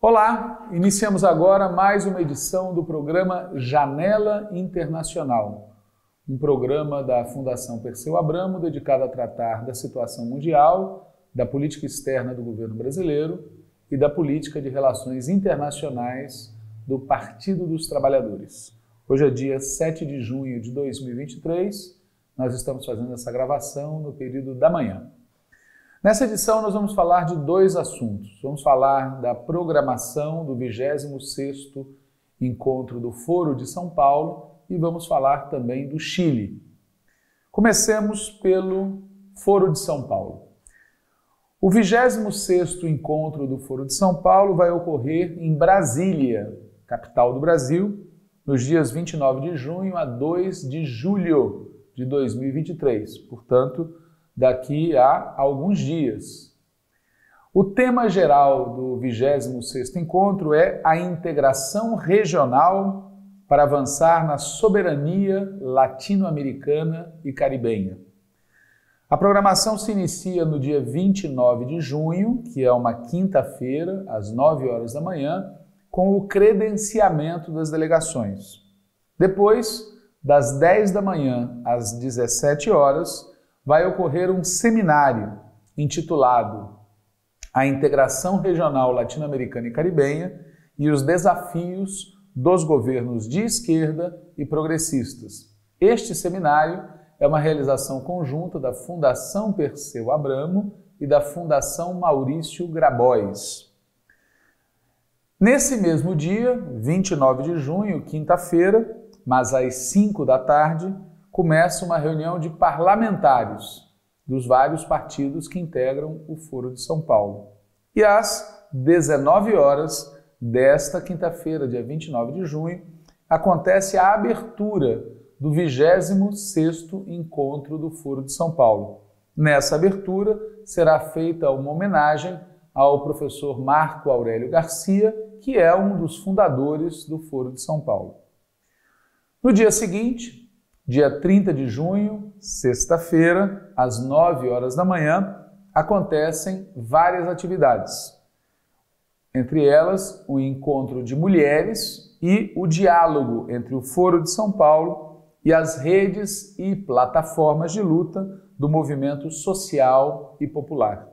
Olá, iniciamos agora mais uma edição do programa Janela Internacional, um programa da Fundação Perseu Abramo dedicado a tratar da situação mundial, da política externa do governo brasileiro e da política de relações internacionais do Partido dos Trabalhadores. Hoje é dia 7 de junho de 2023 nós estamos fazendo essa gravação no período da manhã. Nessa edição nós vamos falar de dois assuntos. Vamos falar da programação do 26 encontro do Foro de São Paulo e vamos falar também do Chile. Comecemos pelo Foro de São Paulo. O 26 encontro do Foro de São Paulo vai ocorrer em Brasília, capital do Brasil, nos dias 29 de junho a 2 de julho de 2023, portanto, daqui a alguns dias. O tema geral do 26º encontro é a integração regional para avançar na soberania latino-americana e caribenha. A programação se inicia no dia 29 de junho, que é uma quinta-feira, às 9 horas da manhã, com o credenciamento das delegações. Depois, das 10 da manhã às 17 horas, vai ocorrer um seminário intitulado A Integração Regional Latino-Americana e Caribenha e os Desafios dos Governos de Esquerda e Progressistas. Este seminário é uma realização conjunta da Fundação Perseu Abramo e da Fundação Maurício Grabois. Nesse mesmo dia, 29 de junho, quinta-feira, mas às 5 da tarde começa uma reunião de parlamentares dos vários partidos que integram o Foro de São Paulo. E às 19 horas desta quinta-feira, dia 29 de junho, acontece a abertura do 26º encontro do Foro de São Paulo. Nessa abertura será feita uma homenagem ao professor Marco Aurélio Garcia, que é um dos fundadores do Foro de São Paulo. No dia seguinte, dia 30 de junho, sexta-feira, às 9 horas da manhã, acontecem várias atividades. Entre elas, o encontro de mulheres e o diálogo entre o Foro de São Paulo e as redes e plataformas de luta do movimento social e popular.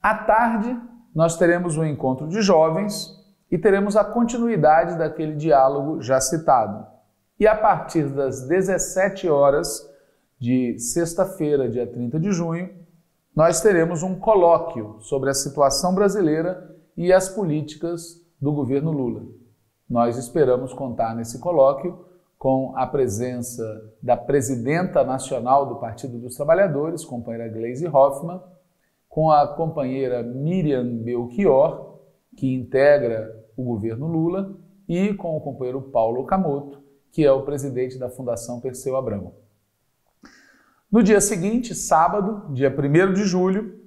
À tarde, nós teremos um encontro de jovens e teremos a continuidade daquele diálogo já citado e a partir das 17 horas de sexta-feira, dia 30 de junho, nós teremos um colóquio sobre a situação brasileira e as políticas do governo Lula. Nós esperamos contar nesse colóquio com a presença da presidenta nacional do Partido dos Trabalhadores, companheira Gleisi Hoffmann, com a companheira Miriam Belchior, que integra o governo Lula, e com o companheiro Paulo Camoto, que é o presidente da Fundação Perseu Abramo. No dia seguinte, sábado, dia 1 de julho,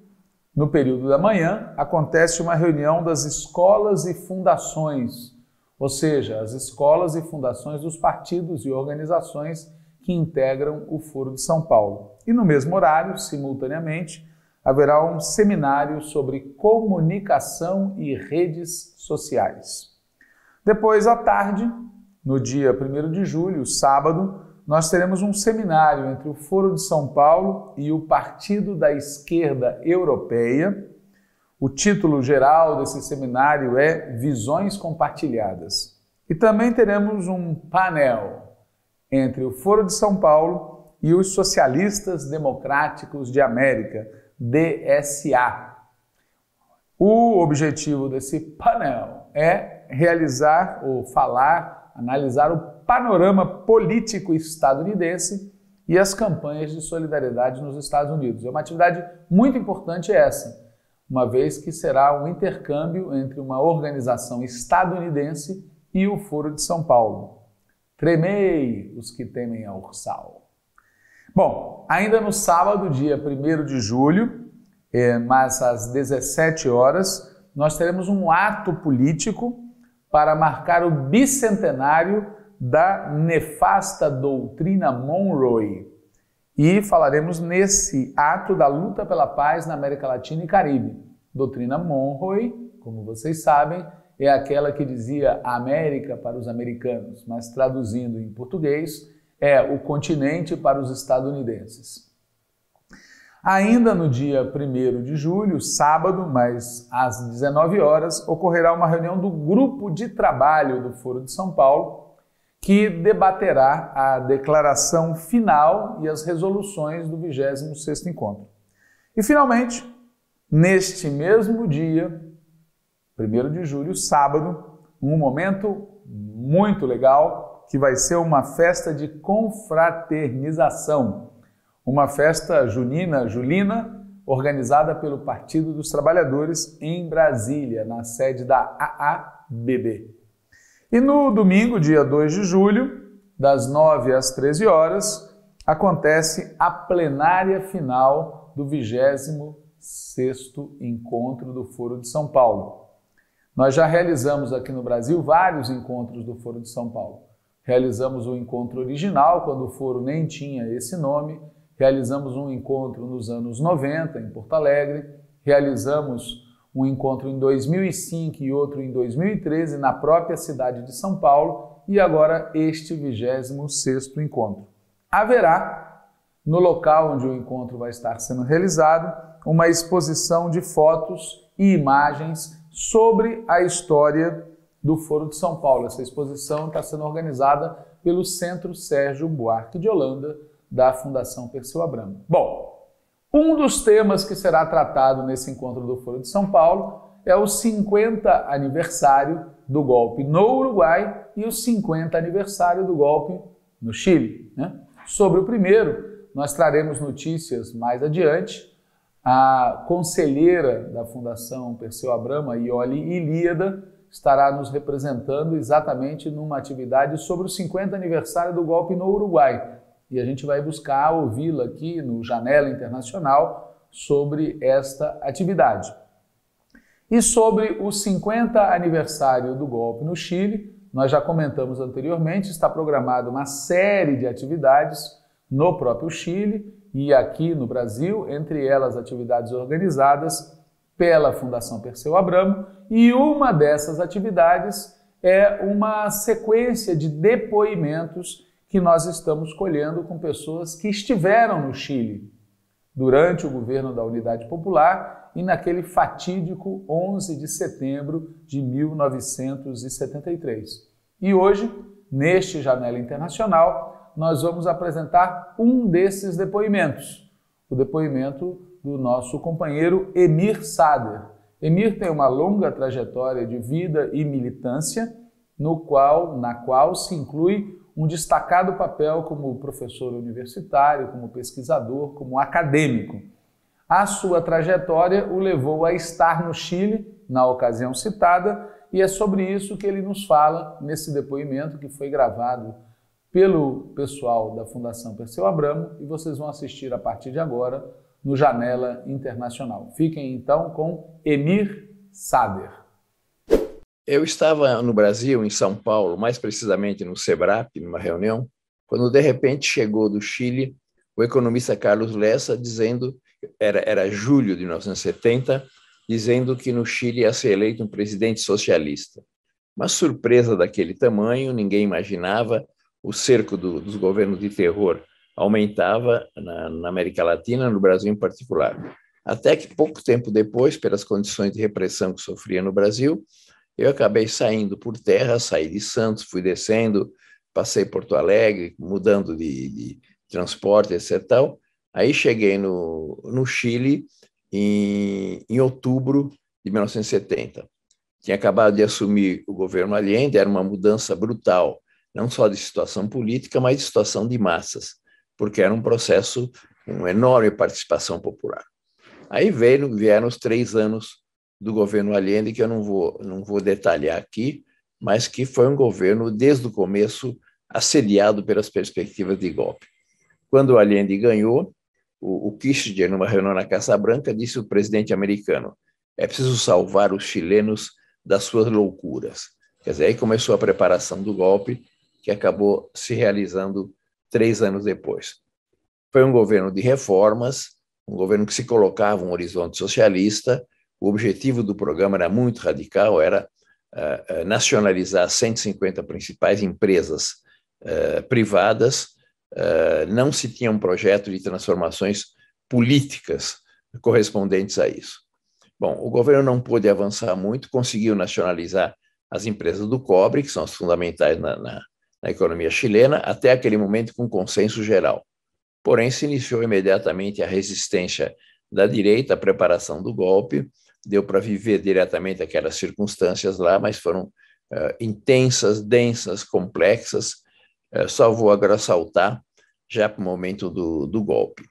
no período da manhã, acontece uma reunião das escolas e fundações, ou seja, as escolas e fundações dos partidos e organizações que integram o Foro de São Paulo. E no mesmo horário, simultaneamente, haverá um seminário sobre comunicação e redes sociais. Depois, à tarde, no dia 1 de julho, sábado, nós teremos um seminário entre o Foro de São Paulo e o Partido da Esquerda Europeia. O título geral desse seminário é Visões Compartilhadas. E também teremos um painel entre o Foro de São Paulo e os Socialistas Democráticos de América, DSA. O objetivo desse painel é realizar ou falar analisar o panorama político estadunidense e as campanhas de solidariedade nos Estados Unidos. É uma atividade muito importante é essa, uma vez que será um intercâmbio entre uma organização estadunidense e o Foro de São Paulo. Tremei os que temem a Ursal. Bom, ainda no sábado, dia 1 de julho, eh, mas às 17 horas, nós teremos um ato político para marcar o bicentenário da nefasta doutrina Monroe. E falaremos nesse ato da luta pela paz na América Latina e Caribe. Doutrina Monroe, como vocês sabem, é aquela que dizia América para os americanos, mas traduzindo em português, é o continente para os estadunidenses. Ainda no dia 1 de julho, sábado, mas às 19 horas, ocorrerá uma reunião do grupo de trabalho do Foro de São Paulo, que debaterá a declaração final e as resoluções do 26º encontro. E finalmente, neste mesmo dia, 1 de julho, sábado, um momento muito legal que vai ser uma festa de confraternização uma festa junina, julina, organizada pelo Partido dos Trabalhadores em Brasília, na sede da AABB. E no domingo, dia 2 de julho, das 9 às 13 horas, acontece a plenária final do 26º encontro do Foro de São Paulo. Nós já realizamos aqui no Brasil vários encontros do Foro de São Paulo. Realizamos o encontro original, quando o foro nem tinha esse nome, Realizamos um encontro nos anos 90 em Porto Alegre, realizamos um encontro em 2005 e outro em 2013 na própria cidade de São Paulo e agora este 26º encontro. Haverá no local onde o encontro vai estar sendo realizado uma exposição de fotos e imagens sobre a história do Foro de São Paulo. Essa exposição está sendo organizada pelo Centro Sérgio Buarque de Holanda, da Fundação Perseu Abramo. Bom, um dos temas que será tratado nesse encontro do Foro de São Paulo é o 50 aniversário do golpe no Uruguai e o 50 aniversário do golpe no Chile. Né? Sobre o primeiro, nós traremos notícias mais adiante. A conselheira da Fundação Perseu Abrama, Ioli Ilíada, estará nos representando exatamente numa atividade sobre o 50 aniversário do golpe no Uruguai e a gente vai buscar ouvi-la aqui no Janela Internacional sobre esta atividade. E sobre o 50 aniversário do golpe no Chile, nós já comentamos anteriormente, está programada uma série de atividades no próprio Chile e aqui no Brasil, entre elas atividades organizadas pela Fundação Perseu Abramo, e uma dessas atividades é uma sequência de depoimentos que nós estamos colhendo com pessoas que estiveram no Chile durante o governo da Unidade Popular e naquele fatídico 11 de setembro de 1973. E hoje, neste Janela Internacional, nós vamos apresentar um desses depoimentos, o depoimento do nosso companheiro Emir Sader. Emir tem uma longa trajetória de vida e militância, no qual, na qual se inclui um destacado papel como professor universitário, como pesquisador, como acadêmico. A sua trajetória o levou a estar no Chile, na ocasião citada, e é sobre isso que ele nos fala nesse depoimento que foi gravado pelo pessoal da Fundação Perseu Abramo e vocês vão assistir a partir de agora no Janela Internacional. Fiquem então com Emir Sader. Eu estava no Brasil, em São Paulo, mais precisamente no SEBRAP, numa reunião, quando de repente chegou do Chile o economista Carlos Lessa dizendo, era, era julho de 1970, dizendo que no Chile ia ser eleito um presidente socialista. Uma surpresa daquele tamanho, ninguém imaginava, o cerco do, dos governos de terror aumentava na, na América Latina, no Brasil em particular. Até que pouco tempo depois, pelas condições de repressão que sofria no Brasil, eu acabei saindo por terra, saí de Santos, fui descendo, passei Porto Alegre, mudando de, de transporte, etc. Tal. Aí cheguei no, no Chile em, em outubro de 1970. Tinha acabado de assumir o governo Allende, era uma mudança brutal, não só de situação política, mas de situação de massas, porque era um processo com enorme participação popular. Aí veio, vieram os três anos do governo Allende, que eu não vou, não vou detalhar aqui, mas que foi um governo, desde o começo, assediado pelas perspectivas de golpe. Quando o Allende ganhou, o, o Kissinger, numa reunião na Casa Branca, disse ao presidente americano: é preciso salvar os chilenos das suas loucuras. Quer dizer, aí começou a preparação do golpe, que acabou se realizando três anos depois. Foi um governo de reformas, um governo que se colocava um horizonte socialista, o objetivo do programa era muito radical, era uh, nacionalizar 150 principais empresas uh, privadas. Uh, não se tinha um projeto de transformações políticas correspondentes a isso. Bom, o governo não pôde avançar muito, conseguiu nacionalizar as empresas do cobre, que são as fundamentais na, na, na economia chilena, até aquele momento com consenso geral. Porém, se iniciou imediatamente a resistência da direita à preparação do golpe, deu para viver diretamente aquelas circunstâncias lá, mas foram uh, intensas, densas, complexas. Uh, só vou agora saltar já para o momento do, do golpe.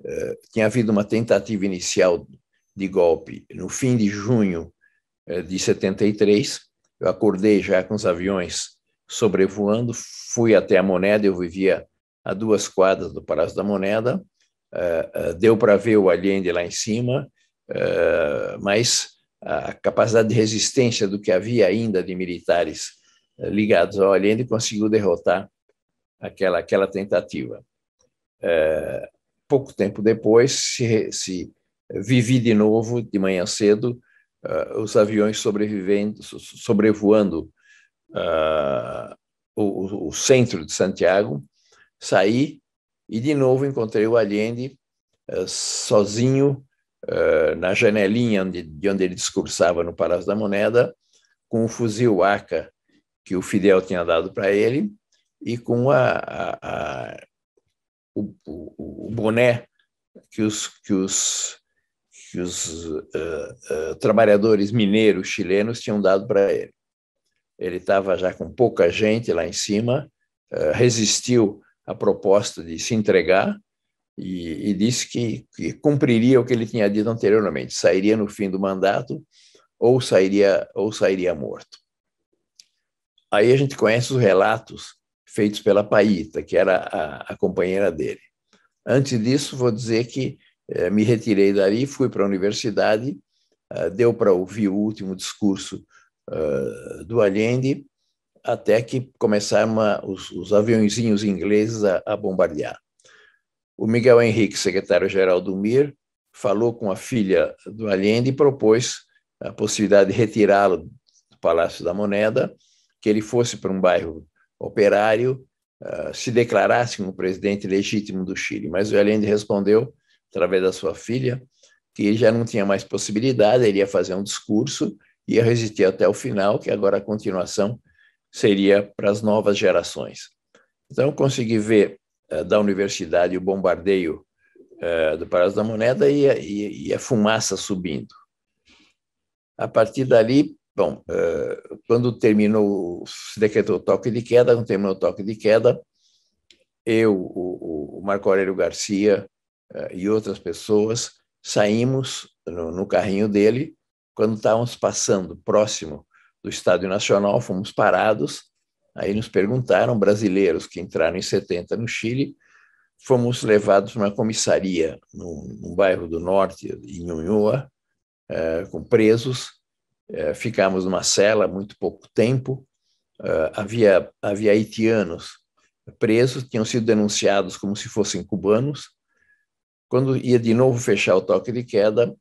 Uh, tinha havido uma tentativa inicial de golpe no fim de junho de 73. Eu acordei já com os aviões sobrevoando, fui até a Moneda, eu vivia a duas quadras do Palácio da Moneda, deu para ver o Allende lá em cima, eh, mas a capacidade de resistência do que havia ainda de militares eh, ligados ao Allende conseguiu derrotar aquela, aquela tentativa. Eh, pouco tempo depois, se, se vivi de novo, de manhã cedo, os aviões sobrevivendo, sobrevoando uh, o, o, centro de Santiago, saí e de novo encontrei o Allende uh, sozinho eh, na janelinha onde, de onde ele discursava no Palácio da Moneda, com o fuzil ACA que o Fidel tinha dado para ele e com a, a, a o, o, boné que os, que os, que os uh, uh, trabalhadores mineiros chilenos tinham dado para ele. Ele estava já com pouca gente lá em cima, uh, resistiu à proposta de se entregar e, e disse que, que, cumpriria o que ele tinha dito anteriormente, sairia no fim do mandato ou sairia ou sairia morto. Aí a gente conhece os relatos feitos pela Paíta, que era a, a companheira dele. Antes disso, vou dizer que eh, me retirei dali, fui para a universidade, eh, deu para ouvir o último discurso eh, do Allende, até que começaram os, os aviãozinhos ingleses a, a bombardear. O Miguel Henrique, secretário-geral do MIR, falou com a filha do Allende e propôs a possibilidade de retirá-lo do Palácio da Moneda, que ele fosse para um bairro operário, ah, se declarasse como presidente legítimo do Chile. Mas o Allende respondeu, através da sua filha, que ele já não tinha mais possibilidade, ele ia fazer um discurso, ia resistir até o final, que agora a continuação seria para as novas gerações. Então, eu consegui ver eh, da universidade, o bombardeio eh, do Palácio da Moneda e a, e a fumaça subindo. A partir dali, bom, eh, quando terminou, se decretou o toque de queda, quando terminou o toque de queda, eu, o, Marco Aurélio Garcia e outras pessoas saímos no, no carrinho dele. Quando estávamos passando próximo do Estádio Nacional, fomos parados Aí nos perguntaram, brasileiros que entraram em 70 no Chile, fomos levados numa comissaria, num, num bairro do norte, em Unhua, eh, com presos. Eh, ficamos numa cela muito pouco tempo. Eh, havia, havia haitianos presos, tinham sido denunciados como se fossem cubanos. Quando ia de novo fechar o toque de queda,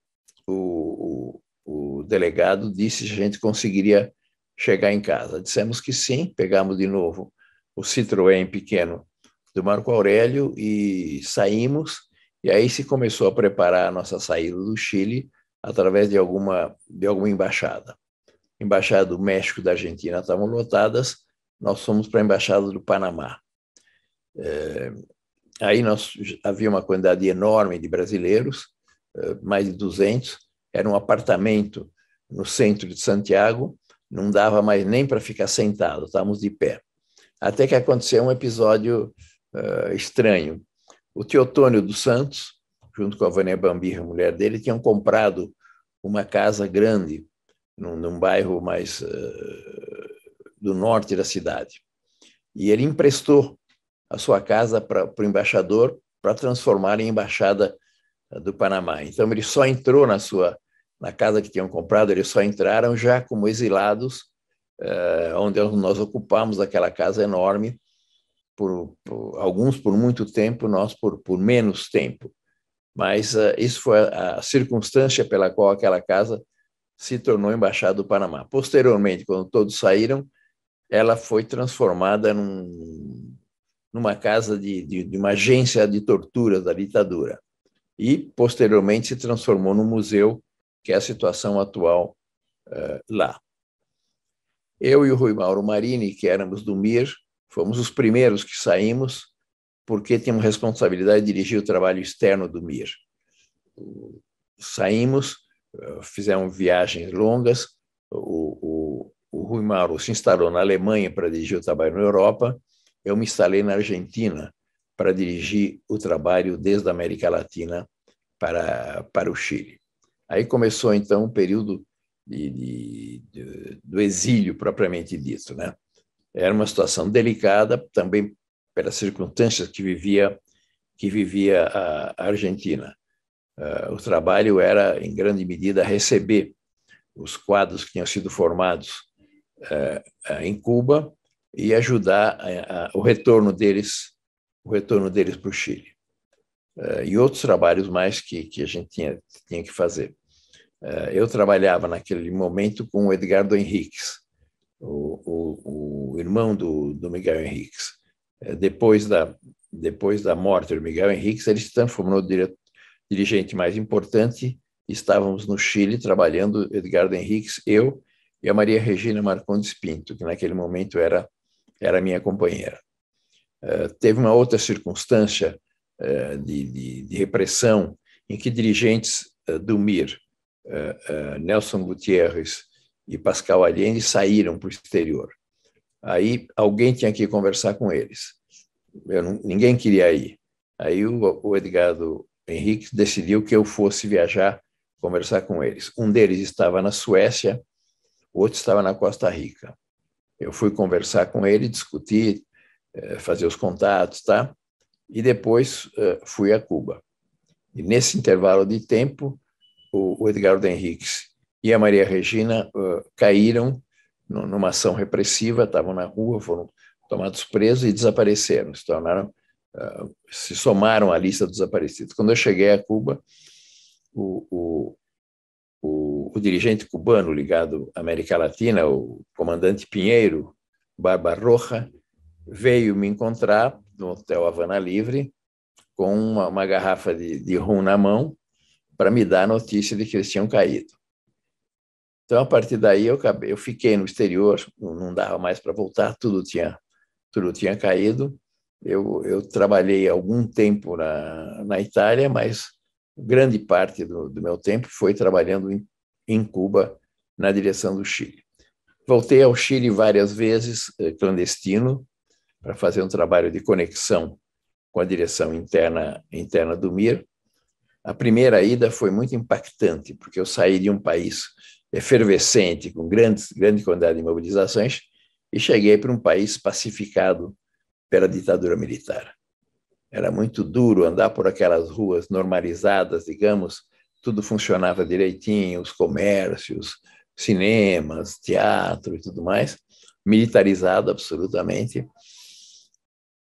o, o, o delegado disse que a gente conseguiria chegar em casa. Dissemos que sim, pegamos de novo o Citroën pequeno do Marco Aurélio e saímos. E aí se começou a preparar a nossa saída do Chile através de alguma, de alguma embaixada. Embaixada do México e da Argentina estavam lotadas, nós fomos para a Embaixada do Panamá. É, aí nós, havia uma quantidade enorme de brasileiros, é, mais de 200, era um apartamento no centro de Santiago, não dava mais nem para ficar sentado, estávamos de pé. Até que aconteceu um episódio uh, estranho. O Teotônio dos Santos, junto com a Vânia Bambirra, mulher dele, tinham comprado uma casa grande num, num bairro mais uh, do norte da cidade. E ele emprestou a sua casa para o embaixador para transformar em embaixada do Panamá. Então ele só entrou na sua na casa que tinham comprado, eles só entraram já como exilados, eh, onde nós ocupamos aquela casa enorme, por, por alguns por muito tempo, nós por, por menos tempo. Mas eh, isso foi a, a circunstância pela qual aquela casa se tornou embaixada do Panamá. Posteriormente, quando todos saíram, ela foi transformada num, numa casa de, de, de, uma agência de tortura da ditadura. E, posteriormente, se transformou num museu que é a situação atual uh, lá. Eu e o Rui Mauro Marini, que éramos do MIR, fomos os primeiros que saímos, porque tínhamos responsabilidade de dirigir o trabalho externo do MIR. Saímos, eh, fizemos viagens longas, o, o, o Rui Mauro se instalou na Alemanha para dirigir o trabalho na Europa, eu me instalei na Argentina para dirigir o trabalho desde a América Latina para, para o Chile. Aí começou, então, um período de, de, de, do exílio propriamente dito. Né? Era uma situação delicada, também pelas circunstâncias que vivia, que vivia a Argentina. Uh, o trabalho era, em grande medida, receber os quadros que tinham sido formados uh, em Cuba e ajudar a, a, o retorno deles o retorno deles para o Chile e outros trabalhos mais que, que a gente tinha, tinha que fazer. É, eu trabalhava naquele momento com o Edgardo Henriques, o, o, o irmão do, do Miguel Henriques. É, depois, da, depois da morte do Miguel Henriques, ele se transformou no dirigente mais importante. Estávamos no Chile trabalhando, Edgardo Henriques, eu e a Maria Regina Marcondes Pinto, que naquele momento era, era minha companheira. Uh, teve uma outra circunstância eh, de, de, de repressão, em que dirigentes eh, do MIR, eh, Nelson Gutierrez e Pascal Allende, saíram para o exterior. Aí alguém tinha que conversar com eles. Não, ninguém queria ir. Aí o, o Edgardo Henrique decidiu que eu fosse viajar, conversar com eles. Um deles estava na Suécia, o outro estava na Costa Rica. Eu fui conversar com ele, discutir, fazer os contatos, tá? e depois uh, fui a Cuba. E nesse intervalo de tempo, o, o Edgardo Henriques e a Maria Regina uh, caíram no, numa ação repressiva, estavam na rua, foram tomados presos e desapareceram, se tornaram, eh, se somaram à lista dos desaparecidos. Quando eu cheguei a Cuba, o, o, o, o dirigente cubano ligado à América Latina, o comandante Pinheiro Barbarroja, veio me encontrar no hotel Havana Livre, com uma, uma garrafa de, de rum na mão, para me dar a notícia de que eles tinham caído. Então, a partir daí, eu, acabei, eu fiquei no exterior, não dava mais para voltar, tudo tinha, tudo tinha caído. Eu, eu trabalhei algum tempo na, na Itália, mas grande parte do, do meu tempo foi trabalhando em, em Cuba, na direção do Chile. Voltei ao Chile várias vezes, eh, clandestino, para fazer um trabalho de conexão com a direção interna, interna do MIR. A primeira ida foi muito impactante, porque eu saí de um país efervescente, com grandes, grande quantidade de mobilizações, e cheguei para um país pacificado pela ditadura militar. Era muito duro andar por aquelas ruas normalizadas, digamos, tudo funcionava direitinho, os comércios, cinemas, teatro e tudo mais, militarizado absolutamente.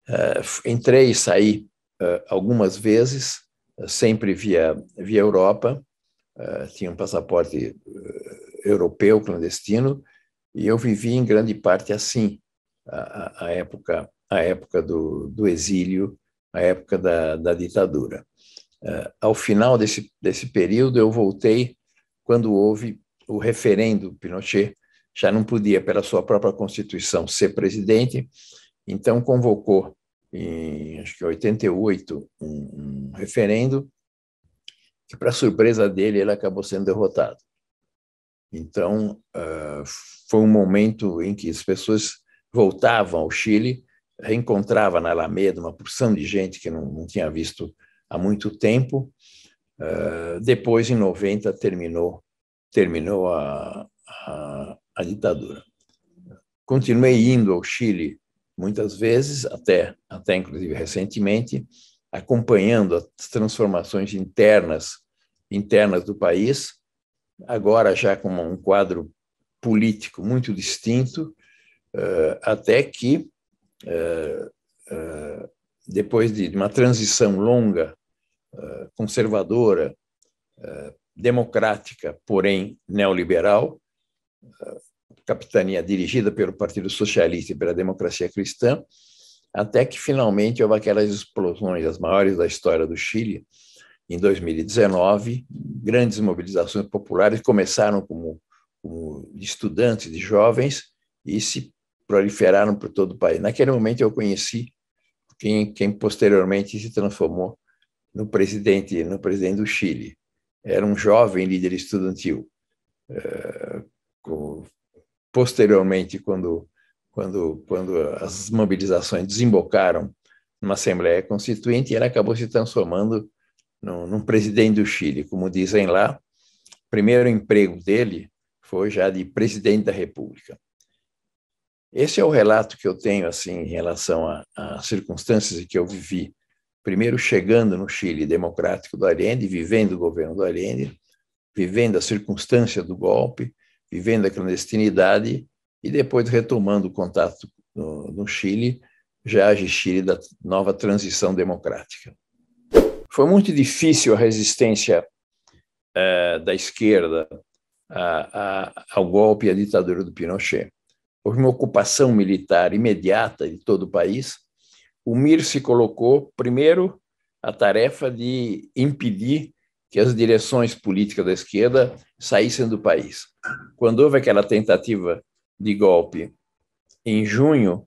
Eh, entrei e saí eh, algumas vezes, eh, sempre via, via Europa, tinha um passaporte europeu clandestino, e eu vivi em grande parte assim, a, a época a época do, do exílio, a época da, da ditadura. ao final desse, desse período, eu voltei quando houve o referendo Pinochet, já não podia, pela sua própria Constituição, ser presidente, então convocou em acho que 88, é um, um referendo, que, para surpresa dele, ele acabou sendo derrotado. Então, uh, foi um momento em que as pessoas voltavam ao Chile, reencontrava na Alameda uma porção de gente que não, não tinha visto há muito tempo. Uh, depois, em 90, terminou, terminou a, a, a ditadura. Continuei indo ao Chile muitas vezes, até, até inclusive recentemente, acompanhando as transformações internas, internas do país, agora já com um quadro político muito distinto, eh, até que, eh, eh, depois de uma transição longa, conservadora, democrática, porém neoliberal, capitania dirigida pelo Partido Socialista e pela Democracia Cristã, até que finalmente houve aquelas explosões, as maiores da história do Chile, em 2019, grandes mobilizações populares começaram como, como estudantes, de jovens, e se proliferaram por todo o país. Naquele momento eu conheci quem, quem posteriormente se transformou no presidente, no presidente do Chile. Era um jovem líder estudantil, eh, com posteriormente, quando, quando, quando as mobilizações desembocaram numa Assembleia Constituinte, ela acabou se transformando num, num presidente do Chile. Como dizem lá, o primeiro emprego dele foi já de presidente da República. Esse é o relato que eu tenho assim em relação às circunstâncias que eu vivi. Primeiro chegando no Chile democrático do Allende, vivendo o governo do Allende, vivendo a circunstância do golpe, vivendo a clandestinidade e depois retomando o contato no, no Chile, já age Chile da nova transição democrática. Foi muito difícil a resistência é, da esquerda a, a, ao golpe e à ditadura do Pinochet. Houve uma ocupação militar imediata de todo o país. O Mir se colocou, primeiro, a tarefa de impedir que as direções políticas da esquerda saíssem do país. Quando houve aquela tentativa de golpe em junho,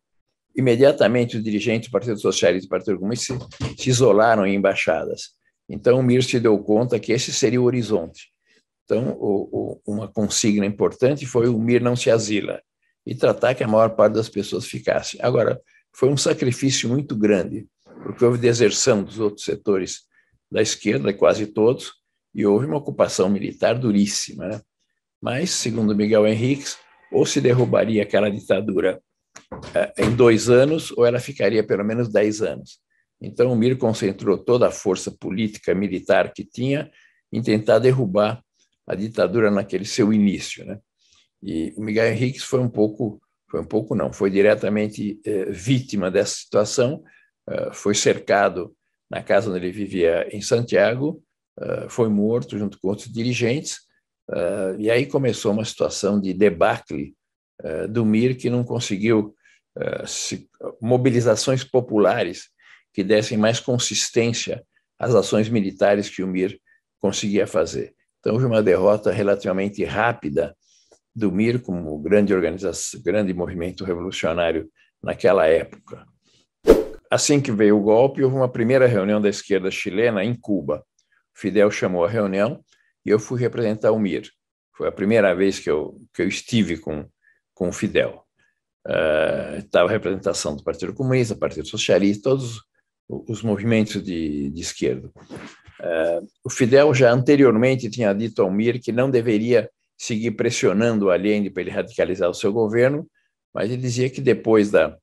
imediatamente os dirigentes do Partido Socialista e do Partido Comunista se, se isolaram em embaixadas. Então, o Mir se deu conta que esse seria o horizonte. Então, o, o, uma consigna importante foi o Mir não se asila e tratar que a maior parte das pessoas ficasse. Agora, foi um sacrifício muito grande, porque houve deserção dos outros setores da esquerda, quase todos, e houve uma ocupação militar duríssima. Né? Mas, segundo Miguel Henriques, ou se derrubaria aquela ditadura eh, em dois anos, ou ela ficaria pelo menos dez anos. Então, o Mir concentrou toda a força política militar que tinha em tentar derrubar a ditadura naquele seu início, né? E o Miguel Henriques foi um pouco, foi um pouco não, foi diretamente eh, vítima dessa situação, eh, foi cercado na casa onde ele vivia em Santiago, eh, foi morto junto com outros dirigentes, eh, e aí começou uma situação de debacle eh, do MIR que não conseguiu mobilizações populares que dessem mais consistência às ações militares que o MIR conseguia fazer. Então, houve uma derrota relativamente rápida do MIR como grande, grande movimento revolucionário naquela época. Assim que veio o golpe, houve uma primeira reunião da esquerda chilena em Cuba. Fidel chamou a reunião e eu fui representar o MIR. Foi a primeira vez que eu, que eu estive com, com o Fidel. Estava eh, uh, a representação do Partido Comunista, Partido Socialista, todos os movimentos de, de esquerda. Uh, o Fidel já anteriormente tinha dito ao Mir que não deveria seguir pressionando o Allende para ele radicalizar o seu governo, mas ele dizia que depois da,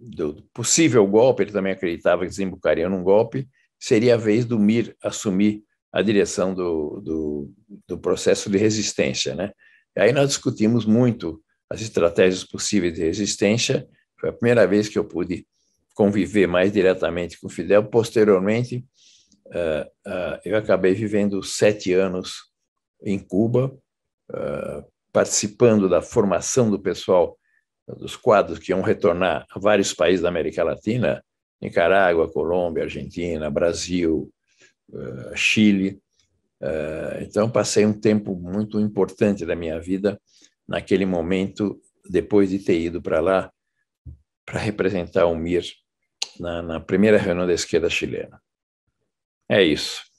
do possível golpe, ele também acreditava que desembocaria num golpe, seria a vez do Mir assumir a direção do, do, do processo de resistência. Né? E aí nós discutimos muito as estratégias possíveis de resistência, foi a primeira vez que eu pude conviver mais diretamente com o Fidel. Posteriormente, uh, uh, eu acabei vivendo sete anos em Cuba, uh, participando da formação do pessoal dos quadros que iam retornar a vários países da América Latina, Nicarágua, Colômbia, Argentina, Brasil, eh, Chile. Eh, então, passei um tempo muito importante da minha vida naquele momento, depois de ter ido para lá, para representar o MIR na, na primeira reunião da esquerda chilena. É isso.